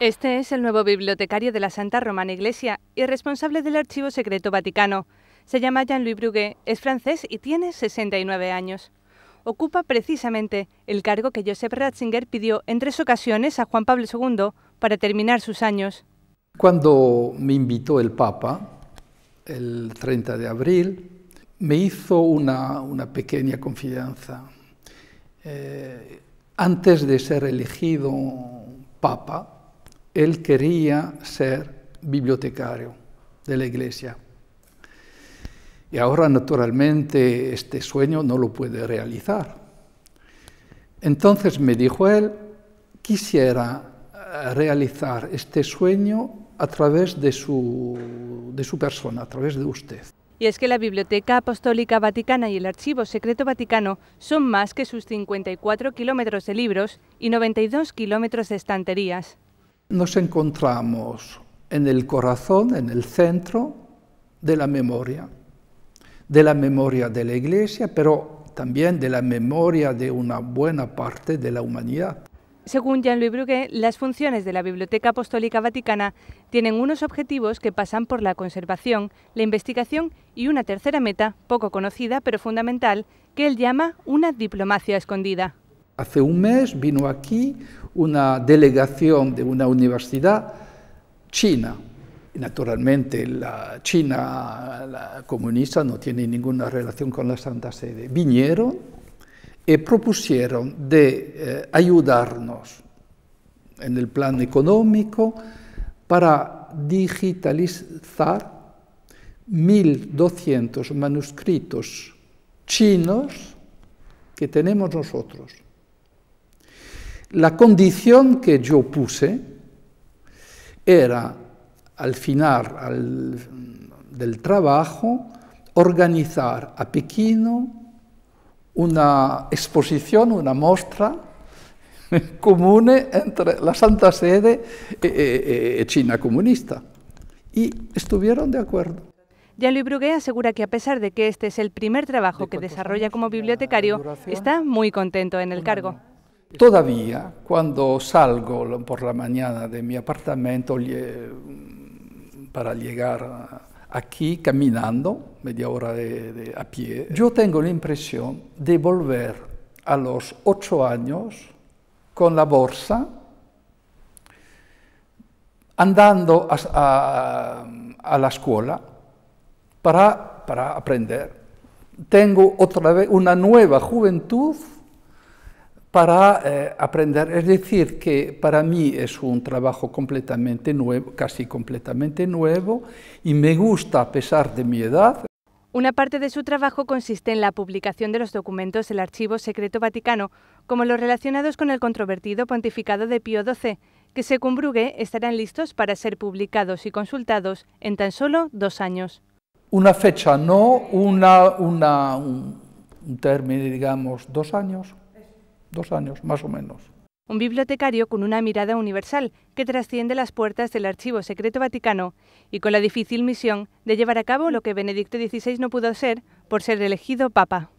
Este es el nuevo bibliotecario de la Santa Romana Iglesia y responsable del Archivo Secreto Vaticano. Se llama Jean-Louis Bruguet, es francés y tiene 69 años. Ocupa precisamente el cargo que Joseph Ratzinger pidió en tres ocasiones a Juan Pablo II para terminar sus años. Cuando me invitó el Papa, el 30 de abril, me hizo una, pequeña confianza. Eh, antes de ser elegido Papa, él quería ser bibliotecario de la iglesia. Y ahora, naturalmente, este sueño no lo puede realizar. Entonces me dijo él, quisiera eh, realizar este sueño a través de su, persona, a través de usted. Y es que la Biblioteca Apostólica Vaticana y el Archivo Secreto Vaticano son más que sus 54 kilómetros de libros y 92 kilómetros de estanterías nos encontramos en el corazón, en el centro de la memoria, de la memoria de la Iglesia, pero también de la memoria de una buena parte de la humanidad. Según Jean-Louis Bruguet, las funciones de la Biblioteca Apostólica Vaticana tienen unos objetivos que pasan por la conservación, la investigación y una tercera meta, poco conocida pero fundamental, que él llama una diplomacia escondida. Hace un mes vino aquí una delegación de una universidad china. Naturalmente, la China comunista no tiene ninguna relación con la Santa Sede. Vinieron y propusieron de eh, ayudarnos en el plan económico para digitalizar 1.200 manuscritos chinos que tenemos nosotros. La condición que yo puse era, al final del trabajo, organizar a Pekín una exposición, una muestra común entre la Santa Sede y, e, e, e, China comunista. Y estuvieron de acuerdo. Jean-Louis Brugué asegura que a pesar de que este es el primer trabajo que desarrolla como bibliotecario, está muy contento en el cargo. Todavía, cuando salgo por la mañana de mi apartamento para llegar aquí caminando, media hora a pie, yo tengo la impresión de volver a los ocho años con la bolsa, andando a, la escuela para, para aprender. Tengo otra vez una nueva juventud para eh, aprender. Es decir, que para mí es un trabajo completamente nuevo, casi completamente nuevo, y me gusta a pesar de mi edad. Una parte de su trabajo consiste en la publicación de los documentos del Archivo Secreto Vaticano, como los relacionados con el controvertido pontificado de Pío XII, que según Brugge estarán listos para ser publicados y consultados en tan solo dos años. Una fecha, no una, un, un término, digamos, dos años dos años más o menos. Un bibliotecario con una mirada universal que trasciende las puertas del Archivo Secreto Vaticano y con la difícil misión de llevar a cabo lo que Benedicto XVI no pudo hacer por ser elegido Papa.